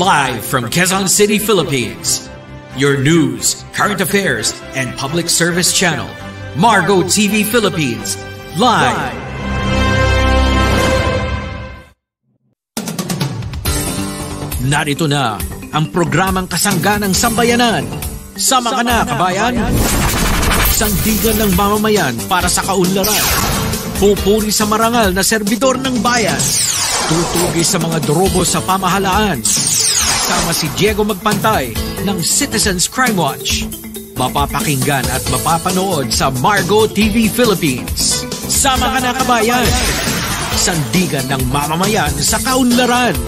live from Quezon City, Philippines. Your news, current affairs, and public service channel, Margo TV Philippines, live. Narito na ang programang kasangganang sambayanan. Sama ka na, kabayan! Sandigan ng mamamayan para sa kaunlaran. Pupuri sa marangal na serbidor ng bayan. Tutugis sa mga drobo sa pamahalaan kasama si Diego Magpantay ng Citizens Crime Watch. Mapapakinggan at mapapanood sa Margo TV Philippines. Sama ka na kabayan! Sandigan ng mamamayan sa kaunlaran!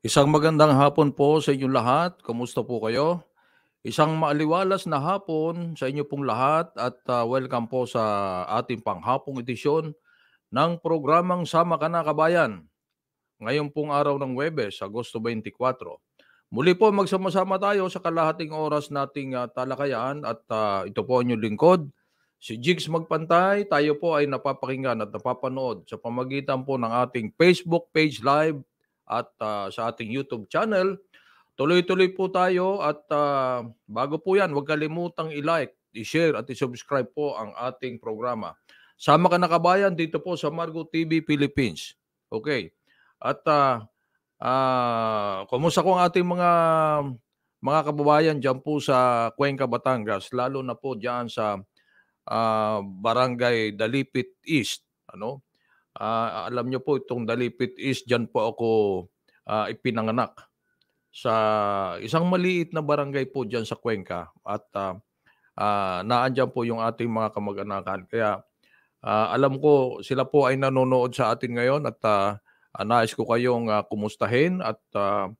Isang magandang hapon po sa inyong lahat. Kumusta po kayo? Isang maaliwalas na hapon sa inyo pong lahat at uh, welcome po sa ating panghapong edisyon ng programang Sama Ka Na Kabayan. Ngayon pong araw ng Webes, Agosto 24. Muli po magsama-sama tayo sa kalahating oras nating uh, talakayan at uh, ito po ang inyong lingkod. Si Jigs Magpantay, tayo po ay napapakinggan at napapanood sa pamagitan po ng ating Facebook page live at uh, sa ating YouTube channel Tuloy-tuloy po tayo at uh, bago po yan, huwag kalimutang i-like, i-share at i-subscribe po ang ating programa. Sama ka na kabayan dito po sa Margo TV Philippines. Okay. At uh, uh, kumusta ko ang ating mga mga kababayan dyan po sa Cuenca, Batangas, lalo na po dyan sa uh, Barangay Dalipit East. Ano? Uh, alam nyo po itong Dalipit East, dyan po ako uh, ipinanganak sa isang maliit na barangay po diyan sa Cuenca at uh, uh, naandyan po yung ating mga kamag-anakan. Kaya uh, alam ko sila po ay nanonood sa atin ngayon at uh, nais ko kayong uh, kumustahin at uh,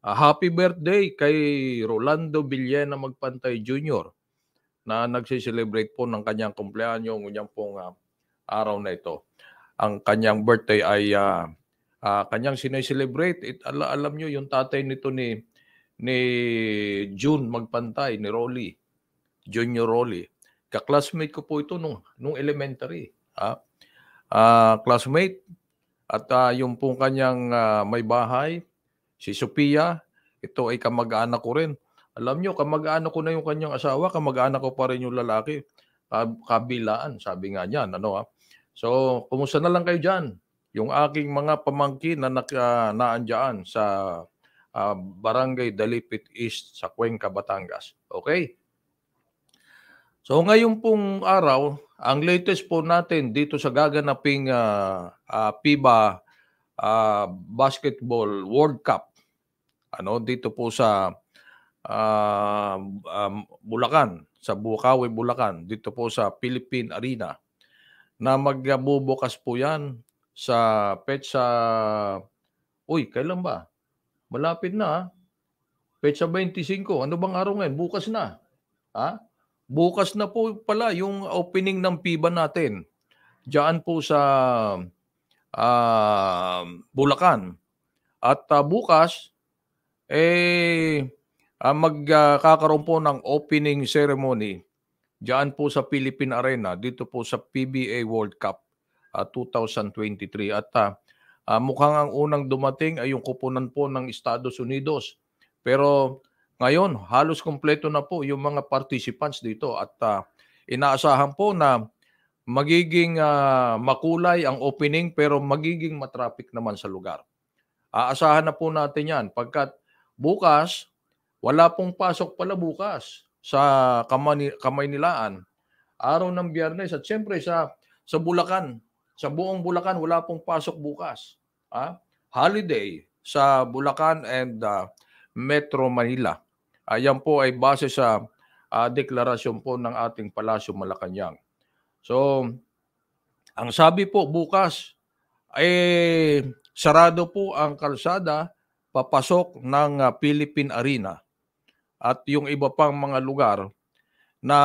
uh, happy birthday kay Rolando Villena Magpantay Jr. na nagsiselebrate po ng kanyang kumpleanyo, yung pong uh, araw na ito. Ang kanyang birthday ay uh, uh, kanyang sineselebrate. It, ala, alam nyo, yung tatay nito ni, ni June Magpantay, ni Rolly, Junior Rolly. Kaklasmate ko po ito nung, nung elementary. Ah, uh, classmate. At uh, yung pong kanyang uh, may bahay, si Sophia, ito ay kamag-anak ko rin. Alam nyo, kamag-anak ko na yung kanyang asawa, kamag-anak ko pa rin yung lalaki. Kabilaan, sabi nga niyan. Ano, ha? So, kumusta na lang kayo dyan? Yung aking mga pamangkin na uh, naandyan sa uh, Barangay Dalipit East sa Cuenca, Batangas. Okay? So ngayon pong araw, ang latest po natin dito sa gaganaping uh, ah, uh, ah, PIBA uh, Basketball World Cup. Ano dito po sa uh, um, Bulacan, sa Bukawi, Bulacan, dito po sa Philippine Arena na magbubukas po yan sa petsa Uy, kailan ba? Malapit na ah. Petsa 25. Ano bang araw ngayon? Bukas na. Ha? Ah. Bukas na po pala yung opening ng PIBA natin. Diyan po sa uh, Bulacan. At uh, bukas, eh, uh, magkakaroon uh, po ng opening ceremony diyan po sa Philippine Arena, dito po sa PBA World Cup uh, ah, 2023 at uh, uh, mukhang ang unang dumating ay yung kupunan po ng Estados Unidos. Pero ngayon, halos kompleto na po yung mga participants dito at uh, inaasahan po na magiging uh, makulay ang opening pero magiging matraffic naman sa lugar. Aasahan na po natin yan pagkat bukas, wala pong pasok pala bukas sa Kamay nilaan Araw ng biyernes at siyempre sa, sa Bulacan. Sa buong Bulacan, wala pong pasok bukas. Ha? Holiday sa Bulacan and uh, Metro Manila. Ayan po ay base sa uh, deklarasyon po ng ating Palasyo Malacanang. So, ang sabi po bukas, ay eh, sarado po ang kalsada papasok ng uh, Philippine Arena at yung iba pang mga lugar na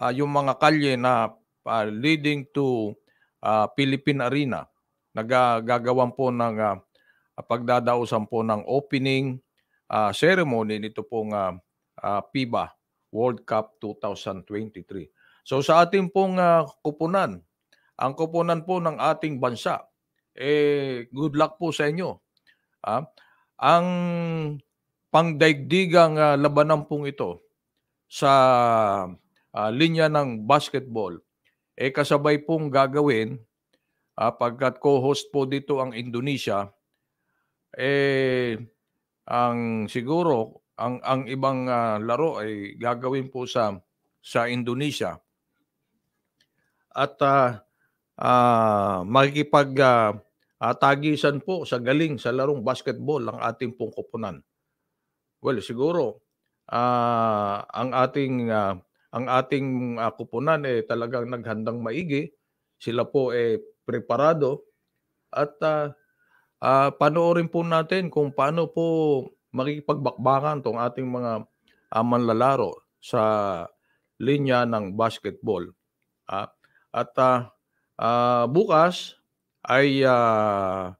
uh, yung mga kalye na uh, leading to uh, Philippine Arena. Nagagawan po ng uh, pagdadausan po ng opening uh, ceremony nito pong uh, uh, PIBA World Cup 2023. So sa ating pong uh, kupunan, ang kupunan po ng ating bansa, eh good luck po sa inyo. Ah, ang pangdaigdigang uh, labanan pong ito sa uh, linya ng basketball eh kasabay pong gagawin uh, pagkat co-host po dito ang Indonesia eh ang siguro ang ang ibang uh, laro ay gagawin po sa sa Indonesia at uh, uh, uh, uh, tagisan po sa galing sa larong basketball ang ating pong kupunan. Well, siguro uh, ang ating uh, ang ating uh, ah, kupunan eh talagang naghandang maigi. Sila po eh preparado at uh, uh, panoorin po natin kung paano po makikipagbakbakan tong ating mga uh, manlalaro sa linya ng basketball. Uh, at uh, uh, bukas ay uh,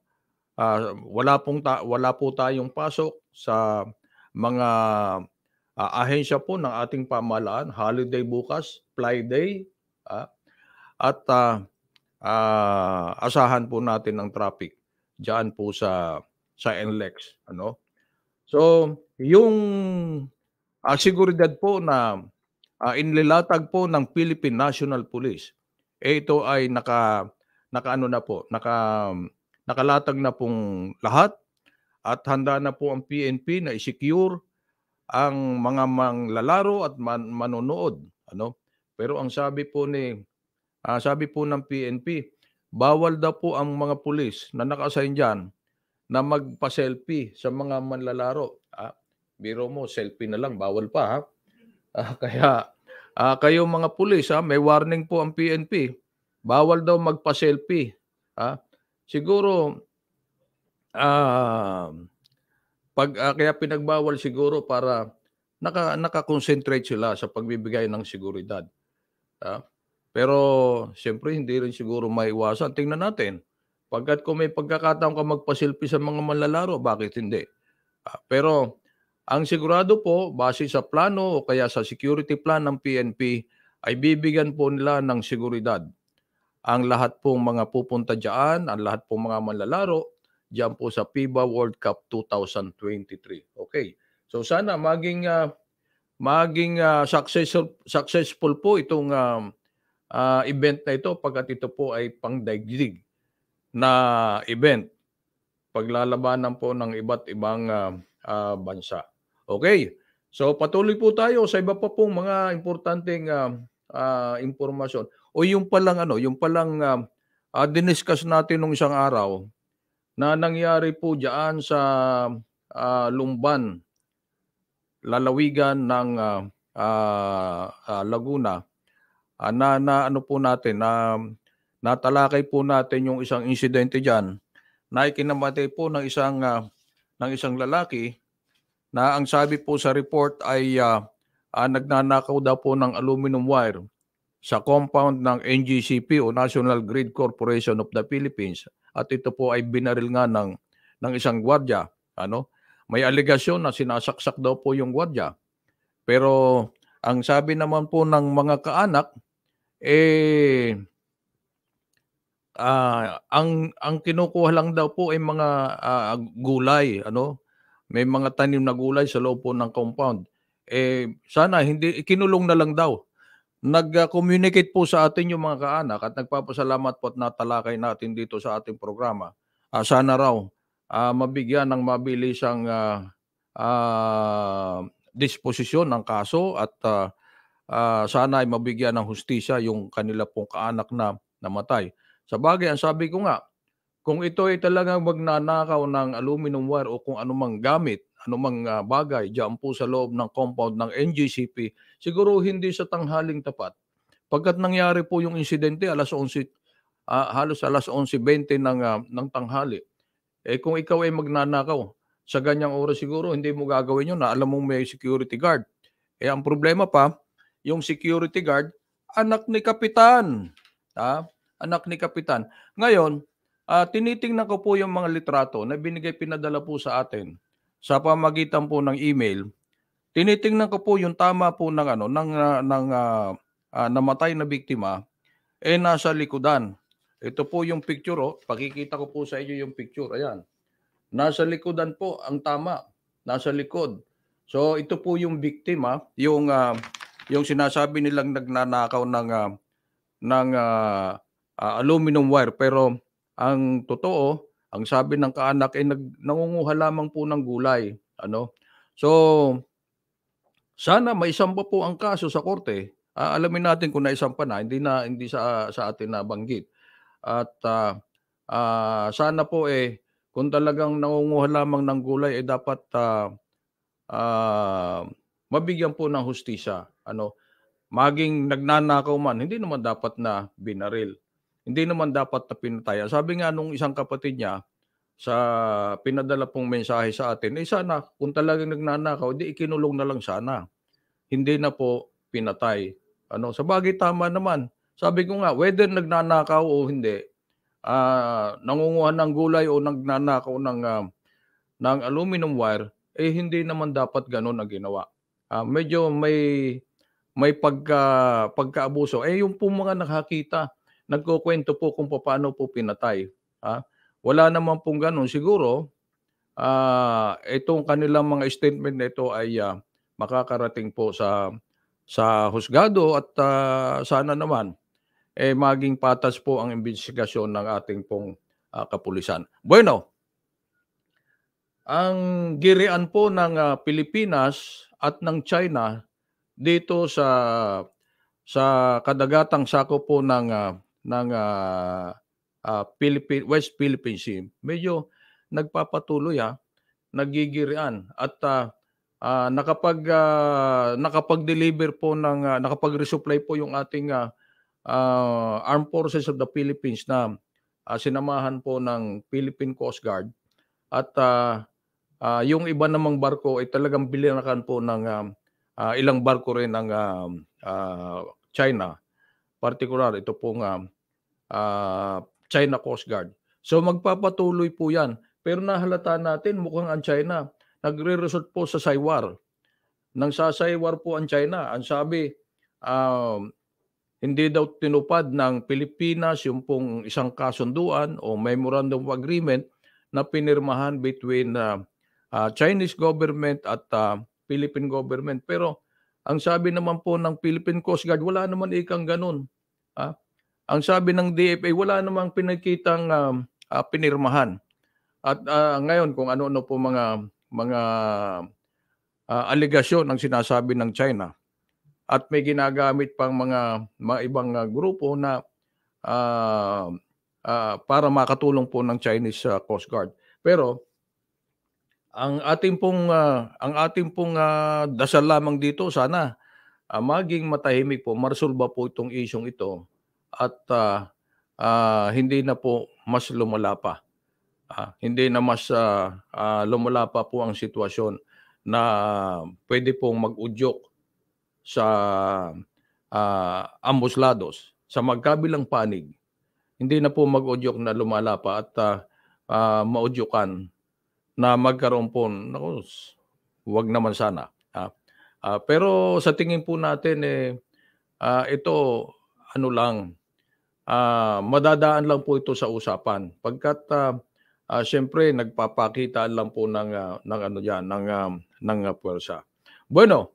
uh, wala pong ta- wala po tayong pasok sa mga uh, ahensya po ng ating pamahalaan, holiday bukas, fly day, uh, at uh, uh, asahan po natin ang traffic diyan po sa sa NLEX, ano? So, yung uh, siguridad po na uh, inlilatag po ng Philippine National Police, eh ito ay naka nakaano na po, naka nakalatag na pong lahat at handa na po ang PNP na i-secure ang mga manglalaro at man, manonood ano pero ang sabi po ni uh, sabi po ng PNP bawal daw po ang mga pulis na naka-assign diyan na magpa-selfie sa mga manlalaro ah, biro mo selfie na lang bawal pa ha ah, kaya ah, kayo mga pulis ha may warning po ang PNP bawal daw magpa-selfie ha siguro ah, pag, uh, kaya pinagbawal siguro para naka, nakakonsentrate sila sa pagbibigay ng seguridad. Uh, pero siyempre hindi rin siguro maiwasan. Tingnan natin. Pagkat kung may pagkakataon ka magpasilpi sa mga manlalaro, bakit hindi? Uh, pero ang sigurado po, base sa plano o kaya sa security plan ng PNP, ay bibigyan po nila ng seguridad ang lahat pong mga pupunta diyan, ang lahat pong mga manlalaro, Diyan po sa FIBA World Cup 2023. Okay. So sana maging uh, maging uh, ah, successful successful po itong uh, uh, event na ito pagkat ito po ay pangdaigdig na event paglalabanan po ng iba't ibang uh, uh, bansa. Okay. So patuloy po tayo sa iba pa pong mga importanteng uh, uh, impormasyon. O yung palang ano, yung palang uh, uh, diniscuss natin nung isang araw, na nangyari po diyan sa uh, Lumban, lalawigan ng uh, uh, Laguna uh, na, na ano po natin na uh, natalakay po natin yung isang insidente diyan na ikinamatay po ng isang uh, ng isang lalaki na ang sabi po sa report ay uh, uh, nagnanakaw daw po ng aluminum wire sa compound ng NGCP o National Grid Corporation of the Philippines at ito po ay binaril nga ng ng isang gwardiya ano may alegasyon na sinasaksak daw po yung gwardiya pero ang sabi naman po ng mga kaanak eh uh, ang ang kinukuha lang daw po ay mga uh, gulay ano may mga tanim na gulay sa loob po ng compound eh sana hindi kinulong na lang daw nag-communicate po sa atin yung mga kaanak at nagpapasalamat po at natalakay natin dito sa ating programa. Uh, sana raw uh, mabigyan ng mabilisang uh, uh, disposisyon ng kaso at uh, uh, sana ay mabigyan ng hustisya yung kanila pong kaanak na namatay. Sa bagay, ang sabi ko nga, kung ito ay talagang magnanakaw ng aluminum wire o kung anumang gamit anumang uh, bagay diyan po sa loob ng compound ng NGCP, siguro hindi sa tanghaling tapat. Pagkat nangyari po yung insidente alas 11 uh, ah, halos alas 11:20 ng uh, ng tanghali. Eh kung ikaw ay magnanakaw sa ganyang oras siguro hindi mo gagawin yun na alam mong may security guard. Eh ang problema pa, yung security guard anak ni kapitan. Ha? Anak ni kapitan. Ngayon, uh, tinitingnan ko po yung mga litrato na binigay pinadala po sa atin sa pamagitan po ng email, tinitingnan ko po yung tama po ng ano ng uh, ng uh, uh, namatay na biktima eh nasa likodan. Ito po yung picture oh, pakikita ko po sa inyo yung picture. Ayan. Nasa likodan po ang tama. Nasa likod. So ito po yung biktima, yung uh, yung sinasabi nilang nagnanakaw ng uh, ng uh, uh, aluminum wire pero ang totoo ang sabi ng kaanak ay eh, nag, nangunguha lamang po ng gulay. Ano? So, sana may isang pa po ang kaso sa korte. Uh, alamin natin kung naisampa na, hindi na hindi sa sa atin nabanggit. At uh, uh, sana po eh kung talagang nangunguha lamang ng gulay ay eh, dapat uh, uh, mabigyan po ng hustisya. Ano? Maging nagnanakaw man, hindi naman dapat na binaril hindi naman dapat na pinataya. Sabi nga nung isang kapatid niya, sa pinadala pong mensahe sa atin, eh sana kung talagang nagnanakaw, di ikinulong na lang sana. Hindi na po pinatay. Ano, sa bagay tama naman. Sabi ko nga, whether nagnanakaw o hindi, uh, nangunguha ng gulay o nagnanakaw ng, uh, ng aluminum wire, eh hindi naman dapat ganun ang ginawa. Uh, medyo may may pagka, pagkaabuso. Eh yung po mga nakakita, nagkukwento po kung paano po pinatay. Ha? Wala naman pong ganun. Siguro, uh, itong kanilang mga statement na ito ay uh, makakarating po sa sa husgado at uh, sana naman eh maging patas po ang imbestigasyon ng ating pong uh, kapulisan. Bueno, ang girian po ng uh, Pilipinas at ng China dito sa sa kadagatang sako po ng uh, ng uh, ah, uh, ah, Philippine, West Philippine Sea, medyo nagpapatuloy ha, ah, nagigirian at uh, uh, nakapag uh, nakapag-deliver po ng uh, nakapag-resupply po yung ating uh, uh, Armed Forces of the Philippines na uh, sinamahan po ng Philippine Coast Guard at uh, uh, yung iba namang barko ay talagang bilinakan po ng uh, uh, ilang barko rin ng uh, uh, China particular ito pong uh, uh, China Coast Guard. So magpapatuloy po yan. Pero nahalata natin mukhang ang China nagre-resort po sa Saywar. Nang sa Saywar po ang China, ang sabi, um, hindi daw tinupad ng Pilipinas yung pong isang kasunduan o memorandum of agreement na pinirmahan between uh, uh, Chinese government at uh, Philippine government. Pero ang sabi naman po ng Philippine Coast Guard, wala naman ikang ganun. Ang sabi ng DFA, wala namang pinakitang um, uh, pinirmahan. At uh, ngayon kung ano-ano po mga mga uh, aligasyon ang sinasabi ng China at may ginagamit pang mga mga ibang uh, grupo na uh, uh, para makatulong po ng Chinese uh, Coast Guard. Pero ang ating pong uh, ang ating pong uh, dasal lamang dito sana uh, maging matahimik po, marsulba po itong isyong ito at uh, uh, hindi na po mas lumala pa. Uh, hindi na mas uh, uh, lumala pa po ang sitwasyon na pwede pong mag-udyok sa uh, ambos lados, sa magkabilang panig. Hindi na po mag-udyok na lumala pa at uh, uh, maudyokan na magkaroon po, naku, wag naman sana. Uh, uh, pero sa tingin po natin, eh, uh, ito ano lang, uh, madadaan lang po ito sa usapan pagkat uh, uh, siyempre nagpapakita lang po ng uh, ng ano diyan ng um, ng uh, puwersa. Bueno,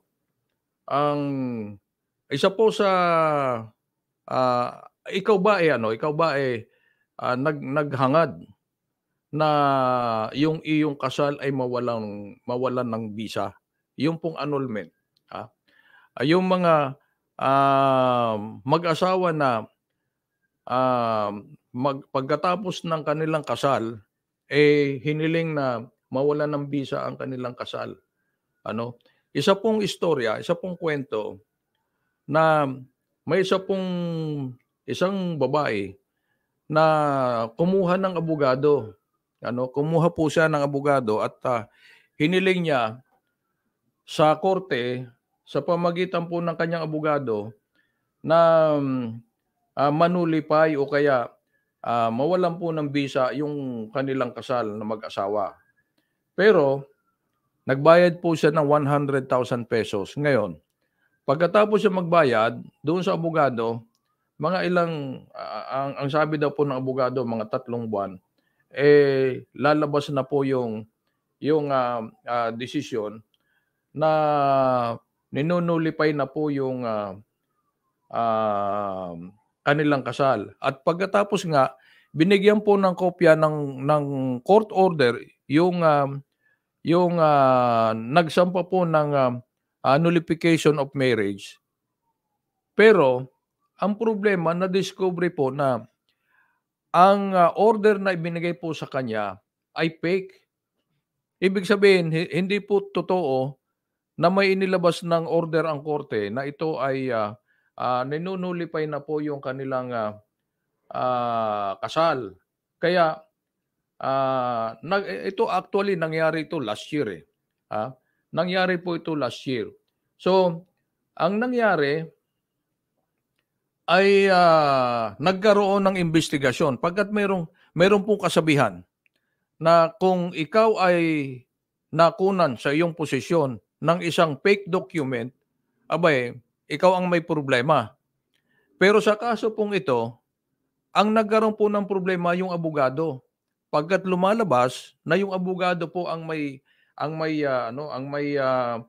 ang isa po sa uh, ikaw ba eh ano, ikaw ba eh uh, nag naghangad na yung iyong kasal ay mawalan mawalan ng visa, yung pong annulment, ha? Uh, yung mga uh, mag-asawa na uh, mag, pagkatapos ng kanilang kasal, eh hiniling na mawala ng visa ang kanilang kasal. Ano? Isa pong istorya, isa pong kwento na may isa pong isang babae na kumuha ng abogado. Ano, kumuha po siya ng abogado at uh, hiniling niya sa korte sa pamagitan po ng kanyang abogado na um, uh, manulipay o kaya uh, mawalan po ng visa yung kanilang kasal na mag-asawa. Pero nagbayad po siya ng 100,000 pesos. Ngayon, pagkatapos siya magbayad, doon sa abogado, mga ilang, uh, ang, ang sabi daw po ng abogado, mga tatlong buwan, eh lalabas na po yung yung uh, ah, uh, decision na ninunulipay na po yung uh, uh, kanilang kasal. At pagkatapos nga, binigyan po ng kopya ng ng court order yung uh, yung uh, nagsampa po ng uh, nullification of marriage. Pero ang problema na discover po na ang uh, order na ibinigay po sa kanya ay fake. Ibig sabihin, hindi po totoo na may inilabas ng order ang korte na ito ay uh, uh, ninunulipay na po yung kanilang uh, uh, kasal. Kaya uh, nag, ito actually nangyari ito last year eh. Ha? Nangyari po ito last year. So, ang nangyari ay uh, nagkaroon ng investigasyon pagkat mayroong mayroon pong kasabihan na kung ikaw ay nakunan sa iyong posisyon ng isang fake document, abay, ikaw ang may problema. Pero sa kaso pong ito, ang nagkaroon po ng problema yung abogado. Pagkat lumalabas na yung abogado po ang may ang may uh, ano, ang may uh,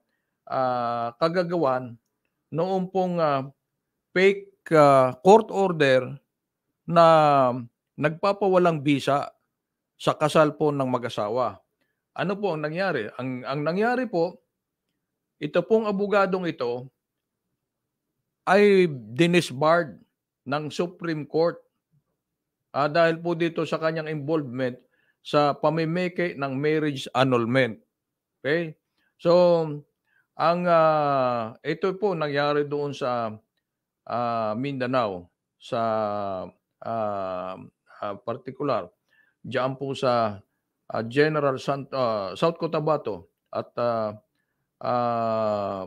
uh, kagagawan noong pong uh, fake uh, court order na nagpapawalang bisa sa kasal po ng mag-asawa. Ano po ang nangyari? Ang ang nangyari po ito pong abogadong ito ay dinisbarred ng Supreme Court ah, dahil po dito sa kanyang involvement sa pamimeke ng marriage annulment. Okay? So, ang uh, ito po nangyari doon sa uh, Mindanao sa uh, ah, uh, particular diyan po sa uh, General San, uh, South Cotabato at uh, uh,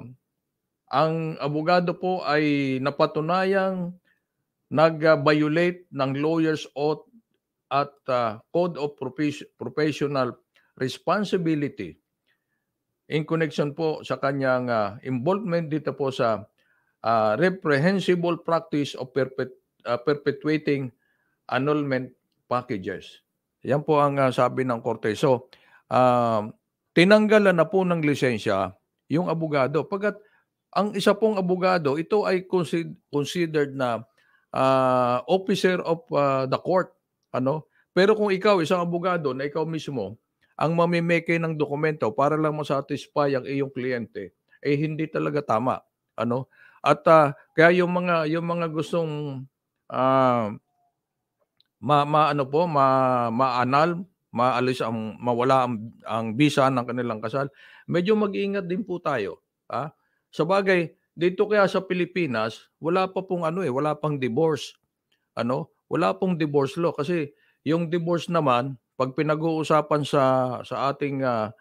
ang abogado po ay napatunayang nag-violate ng lawyer's oath at uh, code of professional responsibility in connection po sa kanyang uh, involvement dito po sa uh, reprehensible practice of perpet- uh, perpetuating annulment packages. Yan po ang uh, sabi ng korte. So, uh, tinanggalan na po ng lisensya yung abogado. Pagkat ang isa pong abogado, ito ay considered na uh, officer of uh, the court. Ano? Pero kung ikaw, isang abogado na ikaw mismo, ang mamimeke ng dokumento para lang masatisfy ang iyong kliyente, eh hindi talaga tama. Ano? At uh, kaya yung mga yung mga gustong uh, ma, ma ano po, ma ma-anal, maalis ang mawala ang, ang bisa ng kanilang kasal, medyo mag-ingat din po tayo. Ha? Ah? Sa bagay, dito kaya sa Pilipinas, wala pa pong ano eh, wala pang divorce. Ano? Wala pong divorce law kasi yung divorce naman pag pinag-uusapan sa sa ating uh,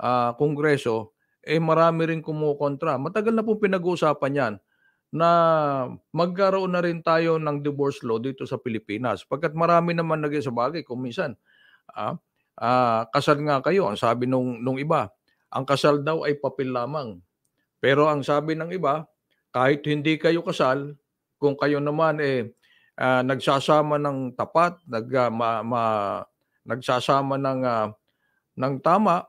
uh, kongreso eh marami rin kumukontra. Matagal na pong pinag-uusapan 'yan na magkaroon na rin tayo ng divorce law dito sa Pilipinas. Pagkat marami naman naging sa bagay kung minsan ah, ah, kasal nga kayo, ang sabi nung nung iba, ang kasal daw ay papel lamang. Pero ang sabi ng iba, kahit hindi kayo kasal, kung kayo naman eh uh, nagsasama ng tapat, nag uh, ma, ma, nagsasama ng uh, ng tama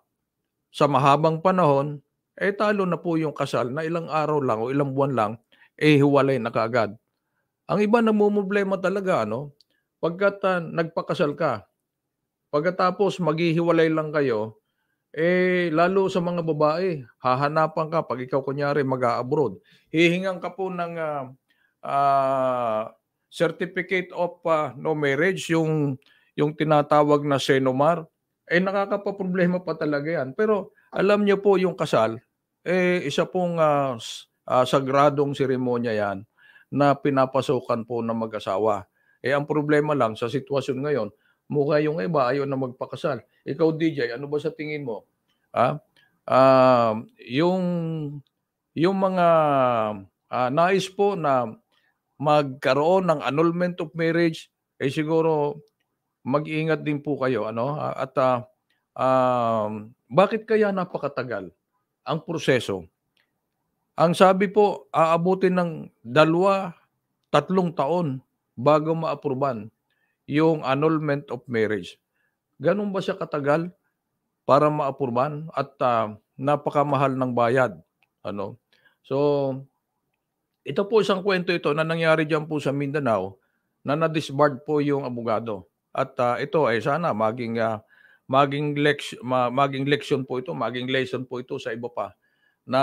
sa mahabang panahon, eh talo na po yung kasal na ilang araw lang o ilang buwan lang eh hiwalay na kaagad. Ang iba problema talaga ano, pagkat uh, nagpakasal ka, pagkatapos maghihiwalay lang kayo, eh, lalo sa mga babae, hahanapan ka pag ikaw kunyari mag-abroad. Hihingan ka po ng uh, uh, certificate of uh, no marriage, yung, yung tinatawag na senomar. Eh, nakakapaproblema pa talaga yan. Pero alam niyo po yung kasal, eh, isa pong uh, uh, sagradong seremonya yan na pinapasukan po ng mag-asawa. Eh, ang problema lang sa sitwasyon ngayon, mukha yung iba ayaw na magpakasal. Ikaw DJ, ano ba sa tingin mo? Ah, uh, yung yung mga uh, nais po na magkaroon ng annulment of marriage, eh siguro mag-iingat din po kayo ano at uh, um, bakit kaya napakatagal ang proseso? Ang sabi po, aabutin ng dalawa, tatlong taon bago maapruban yung annulment of marriage. Ganun ba siya katagal para maapurman at uh, napakamahal ng bayad? Ano? So, ito po isang kwento ito na nangyari diyan po sa Mindanao na na-disbarred po yung abogado. At uh, ito ay sana maging uh, maging lex ma, maging leksyon po ito, maging lesson po ito sa iba pa na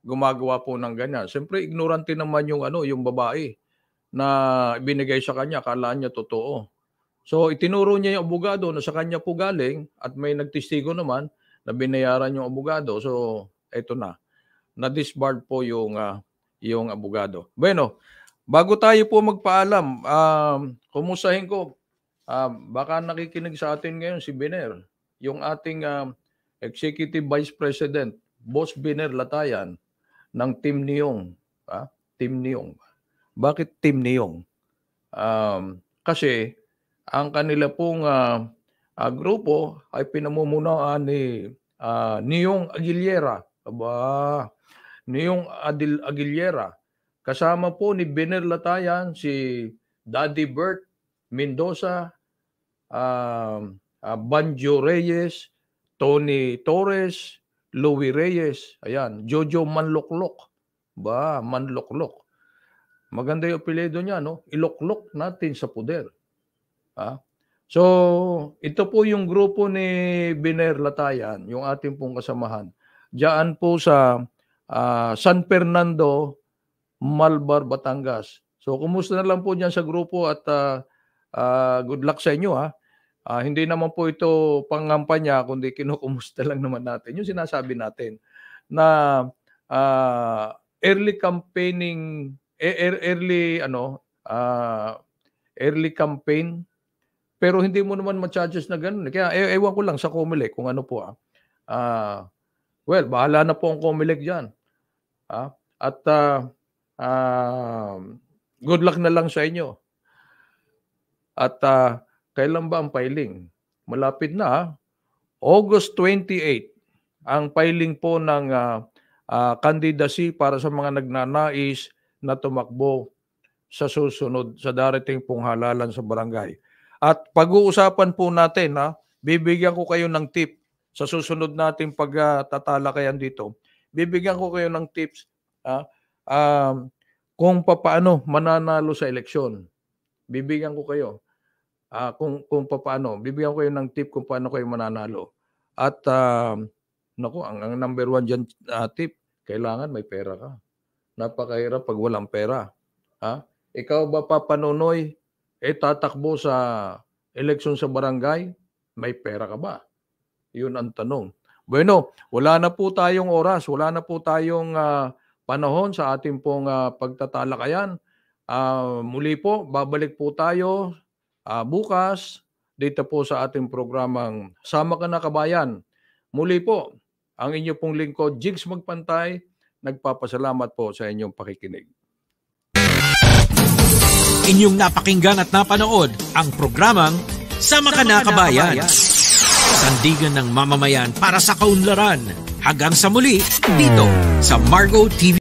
gumagawa po ng ganyan. Siyempre ignorante naman yung ano, yung babae na binigay sa kanya, akala niya totoo. So itinuro niya yung abogado na sa kanya po galing at may nagtestigo naman na binayaran yung abogado. So eto na. Na-disbarred po yung uh, yung abogado. Bueno, bago tayo po magpaalam, um, kumusahin ko uh, baka nakikinig sa atin ngayon si Biner, yung ating uh, Executive Vice President, Boss Biner Latayan ng Team Niyong, ha? Ah, Team Niyong. Bakit Team Niyong? Um, kasi ang kanila pong uh, uh, grupo ay pinamumunuan ni uh, ah, Niyong Aguilera. Aba, Niyong Adil Aguilera. Kasama po ni Benel Latayan, si Daddy Bert Mendoza, uh, uh, Banjo Reyes, Tony Torres, Louie Reyes, ayan, Jojo Manloklok. Ba, Manloklok. Maganda yung apelyido niya, no? Iloklok natin sa puder. Ah? So, ito po yung grupo ni Biner Latayan, yung ating pong kasamahan. Diyan po sa uh, San Fernando, Malbar, Batangas. So, kumusta na lang po diyan sa grupo at uh, uh, good luck sa inyo ha. Uh, hindi naman po ito pangampanya, kundi kinukumusta lang naman natin. Yung sinasabi natin na uh, early campaigning, e-, er-, early, ano, uh, early campaign pero hindi mo naman ma-charges na ganun. Kaya e- ewan ko lang sa Comelec kung ano po ah. Uh, well, bahala na po ang Comelec diyan. Ah, at uh, uh, good luck na lang sa inyo. At uh, kailan ba ang filing? Malapit na August 28 ang filing po ng uh, uh, candidacy para sa mga nagnanais na tumakbo sa susunod sa darating pong halalan sa barangay. At pag-uusapan po natin, ha, bibigyan ko kayo ng tip sa susunod nating pagtatalakayan dito. Bibigyan ko kayo ng tips ha, um, kung paano mananalo sa eleksyon. Bibigyan ko kayo uh, kung, kung paano. Bibigyan ko kayo ng tip kung paano kayo mananalo. At uh, um, Nako, ang, ang number one dyan, uh, tip, kailangan may pera ka. Napakahirap pag walang pera. Ha? Ikaw ba, Papa eh tatakbo sa eleksyon sa barangay, may pera ka ba? Yun ang tanong. Bueno, wala na po tayong oras, wala na po tayong uh, panahon sa ating pong uh, pagtatalakayan. Uh, muli po, babalik po tayo uh, bukas dito po sa ating programang Sama Ka Na Kabayan. Muli po, ang inyo pong lingkod, Jigs Magpantay, nagpapasalamat po sa inyong pakikinig. Inyong napakinggan at napanood ang programang Sama Ka Na Sandigan ng mamamayan para sa kaunlaran. Hanggang sa muli, dito sa Margo TV.